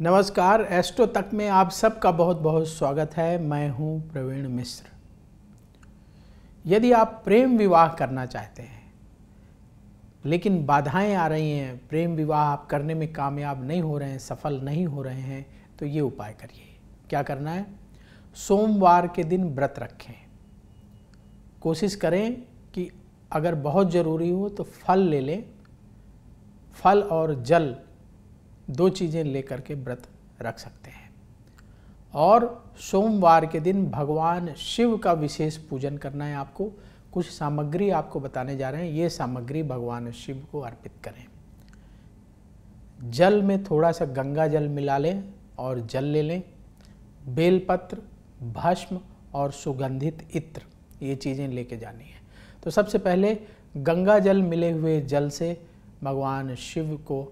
नमस्कार एस्ट्रो तक में आप सबका बहुत बहुत स्वागत है मैं हूं प्रवीण मिश्र यदि आप प्रेम विवाह करना चाहते हैं लेकिन बाधाएं आ रही हैं प्रेम विवाह आप करने में कामयाब नहीं हो रहे हैं सफल नहीं हो रहे हैं तो ये उपाय करिए क्या करना है सोमवार के दिन व्रत रखें कोशिश करें कि अगर बहुत ज़रूरी हो तो फल ले लें फल और जल दो चीज़ें लेकर के व्रत रख सकते हैं और सोमवार के दिन भगवान शिव का विशेष पूजन करना है आपको कुछ सामग्री आपको बताने जा रहे हैं ये सामग्री भगवान शिव को अर्पित करें जल में थोड़ा सा गंगा जल मिला लें और जल ले लें बेलपत्र भस्म और सुगंधित इत्र ये चीज़ें लेके जानी है तो सबसे पहले गंगा जल मिले हुए जल से भगवान शिव को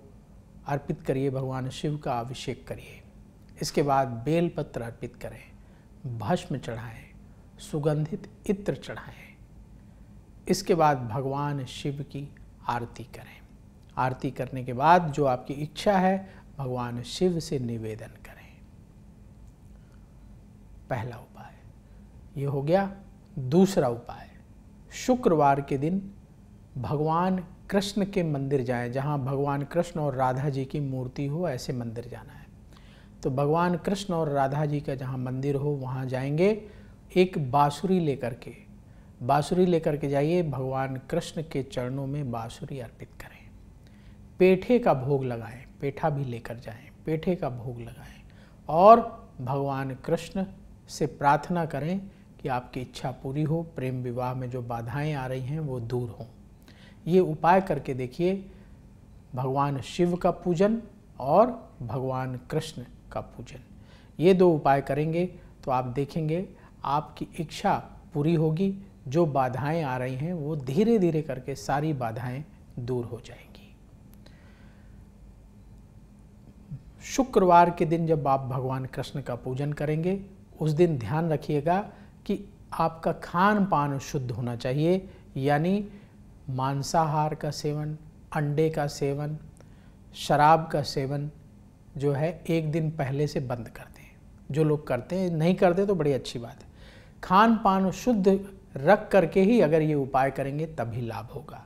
अर्पित करिए भगवान शिव का अभिषेक करिए इसके बाद बेलपत्र अर्पित करें भस्म चढ़ाएं सुगंधित इत्र चढ़ाएं इसके बाद भगवान शिव की आरती करें आरती करने के बाद जो आपकी इच्छा है भगवान शिव से निवेदन करें पहला उपाय ये हो गया दूसरा उपाय शुक्रवार के दिन भगवान कृष्ण के मंदिर जाएं जहाँ भगवान कृष्ण और राधा जी की मूर्ति हो ऐसे मंदिर जाना है तो भगवान कृष्ण और राधा जी का जहाँ मंदिर हो वहाँ जाएंगे एक बाँसुरी लेकर के बाँसुरी लेकर के जाइए भगवान कृष्ण के चरणों में बाँसुरी अर्पित करें पेठे का भोग लगाएं पेठा भी लेकर जाएं पेठे का भोग लगाएं और भगवान कृष्ण से प्रार्थना करें कि आपकी इच्छा पूरी हो प्रेम विवाह में जो बाधाएं आ रही हैं वो दूर हों ये उपाय करके देखिए भगवान शिव का पूजन और भगवान कृष्ण का पूजन ये दो उपाय करेंगे तो आप देखेंगे आपकी इच्छा पूरी होगी जो बाधाएं आ रही हैं वो धीरे धीरे करके सारी बाधाएं दूर हो जाएंगी शुक्रवार के दिन जब आप भगवान कृष्ण का पूजन करेंगे उस दिन ध्यान रखिएगा कि आपका खान पान शुद्ध होना चाहिए यानी मांसाहार का सेवन अंडे का सेवन शराब का सेवन जो है एक दिन पहले से बंद कर दें जो लोग करते हैं नहीं करते तो बड़ी अच्छी बात है खान पान शुद्ध रख करके ही अगर ये उपाय करेंगे तभी लाभ होगा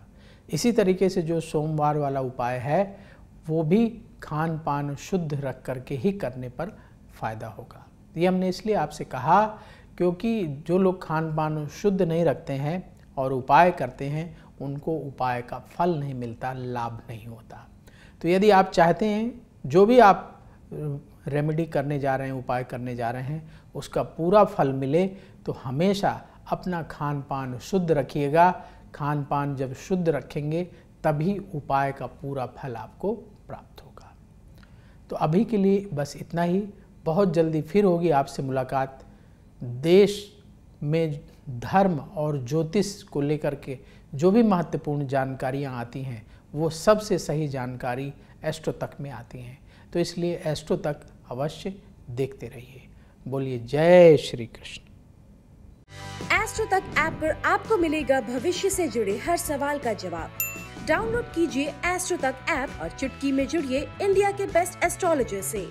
इसी तरीके से जो सोमवार वाला उपाय है वो भी खान पान शुद्ध रख करके ही करने पर फ़ायदा होगा ये हमने इसलिए आपसे कहा क्योंकि जो लोग खान पान शुद्ध नहीं रखते हैं और उपाय करते हैं उनको उपाय का फल नहीं मिलता लाभ नहीं होता तो यदि आप चाहते हैं जो भी आप रेमेडी करने जा रहे हैं उपाय करने जा रहे हैं उसका पूरा फल मिले तो हमेशा अपना खान पान शुद्ध रखिएगा खान पान जब शुद्ध रखेंगे तभी उपाय का पूरा फल आपको प्राप्त होगा तो अभी के लिए बस इतना ही बहुत जल्दी फिर होगी आपसे मुलाकात देश में धर्म और ज्योतिष को लेकर के जो भी महत्वपूर्ण जानकारियाँ आती हैं वो सबसे सही जानकारी एस्ट्रो तक में आती हैं तो इसलिए एस्ट्रो तक अवश्य देखते रहिए बोलिए जय श्री कृष्ण एस्ट्रो तक ऐप आप पर आपको मिलेगा भविष्य से जुड़े हर सवाल का जवाब डाउनलोड कीजिए एस्ट्रो तक ऐप और चुटकी में जुड़िए इंडिया के बेस्ट एस्ट्रोलॉजर से